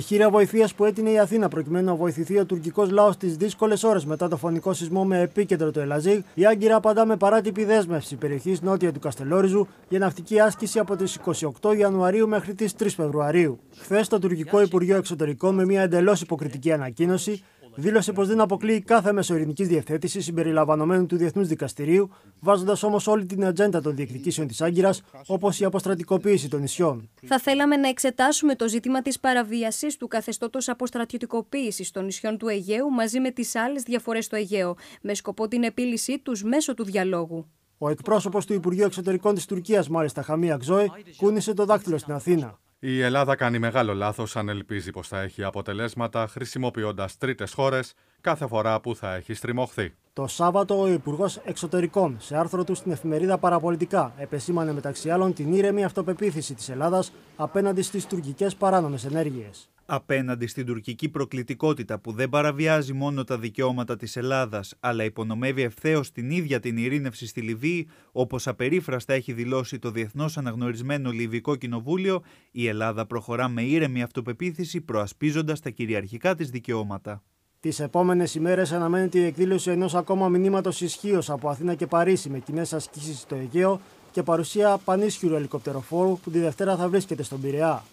χείρα βοηθείας που έτεινε η Αθήνα προκειμένου να βοηθηθεί ο τουρκικός λαός στις δύσκολες ώρες μετά το φωνικό σεισμό με επίκεντρο το Ελαζίγ, η Άγκυρα απαντά με παράτυπη δέσμευση περιοχή νότια του Καστελόριζου για ναυτική άσκηση από τις 28 Ιανουαρίου μέχρι τις 3 Φεβρουαρίου. Χθες, το τουρκικό Υπουργείο Εξωτερικών, με μια εντελώς υποκριτική ανακοίνωση, δήλωσε πως δεν αποκλείει κάθε ειρηνικής διευθέτησης συμπεριλαμβανομένου του Διεθνούς Δικαστηρίου, βάζοντας όμως όλη την ατζέντα των διεκδικήσεων της Άγκυρας, όπως η αποστρατικοποίηση των νησιών. Θα θέλαμε να εξετάσουμε το ζήτημα της παραβίασης του καθεστώτος αποστρατιωτικοποίησης των νησιών του Αιγαίου μαζί με τις άλλες διαφορές στο Αιγαίο, με σκοπό την επίλυσή τους μέσω του διαλόγου. Ο εκπρόσωπος του Υπουργείου Εξωτερικών της Τουρκίας, μάλιστα, Χαμία Ξόη, κούνησε το δάκτυλο στην Αθήνα. Η Ελλάδα κάνει μεγάλο λάθος αν ελπίζει πως θα έχει αποτελέσματα χρησιμοποιώντας τρίτες χώρες κάθε φορά που θα έχει στριμωχθεί. Το Σάββατο, ο Υπουργός Εξωτερικών, σε άρθρο του στην εφημερίδα Παραπολιτικά, επεσήμανε μεταξύ άλλων την ήρεμη αυτοπεποίθηση της Ελλάδας απέναντι στις τουρκικές παράνομες ενέργειες. Απέναντι στην τουρκική προκλητικότητα που δεν παραβιάζει μόνο τα δικαιώματα της Ελλάδας, αλλά υπονομεύει ευθέως την ίδια την ειρήνευση στη Λιβύη, όπως απερίφραστα έχει δηλώσει το διεθνώς αναγνωρισμένο Λιβικό Κοινοβούλιο, η Ελλάδα προχωρά με ήρεμη αυτοπεποίθηση προασπίζοντας τα κυριαρχικά της δικαιώματα. Τις επόμενες ημέρες αναμένεται η εκδήλωση ενός ακόμα μηνύματος ισχύως από Αθήνα και Παρίσι με κοινές ασκήσεις στο Αιγαίο και παρουσία πανίσχυρου ελικοπτεροφόρου που τη Δευτέρα θα βρίσκεται στον Πειραιά.